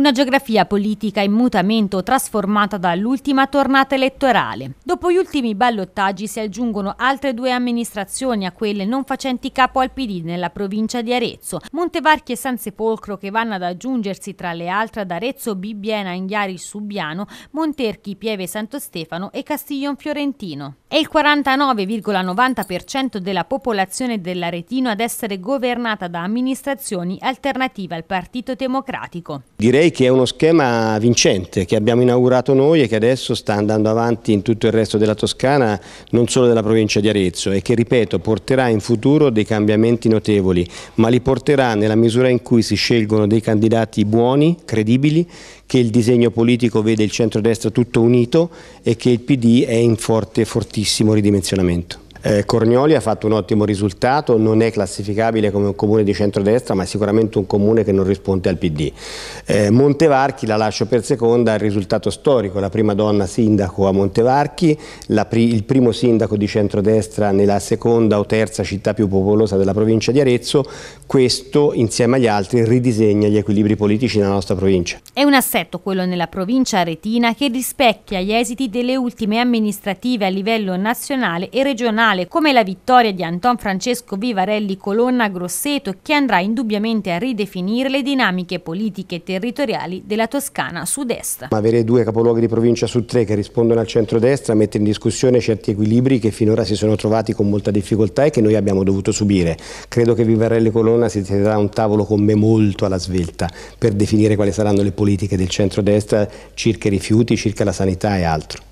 Una geografia politica in mutamento trasformata dall'ultima tornata elettorale. Dopo gli ultimi ballottaggi si aggiungono altre due amministrazioni a quelle non facenti capo al PD nella provincia di Arezzo, Montevarchi e San Sepolcro che vanno ad aggiungersi tra le altre ad Arezzo, Bibbiena, Inghiari, Subiano, Monterchi, Pieve, Santo Stefano e Castiglion Fiorentino. È il 49,90% della popolazione dell'Aretino ad essere governata da amministrazioni alternative al Partito Democratico. Direi direi che è uno schema vincente che abbiamo inaugurato noi e che adesso sta andando avanti in tutto il resto della Toscana, non solo della provincia di Arezzo e che, ripeto, porterà in futuro dei cambiamenti notevoli, ma li porterà nella misura in cui si scelgono dei candidati buoni, credibili, che il disegno politico vede il centrodestra tutto unito e che il PD è in forte, fortissimo ridimensionamento. Eh, Cornioli ha fatto un ottimo risultato, non è classificabile come un comune di centrodestra ma è sicuramente un comune che non risponde al PD. Eh, Montevarchi la lascio per seconda, il risultato storico, la prima donna sindaco a Montevarchi, pri il primo sindaco di centrodestra nella seconda o terza città più popolosa della provincia di Arezzo, questo insieme agli altri ridisegna gli equilibri politici nella nostra provincia. È un assetto quello nella provincia aretina che rispecchia gli esiti delle ultime amministrative a livello nazionale e regionale finale come la vittoria di Anton Francesco Vivarelli Colonna Grosseto che andrà indubbiamente a ridefinire le dinamiche politiche e territoriali della Toscana sud-est. Avere due capoluoghi di provincia su tre che rispondono al centro-destra mette in discussione certi equilibri che finora si sono trovati con molta difficoltà e che noi abbiamo dovuto subire. Credo che Vivarelli Colonna si terrà un tavolo con me molto alla svelta per definire quali saranno le politiche del centro-destra circa i rifiuti, circa la sanità e altro.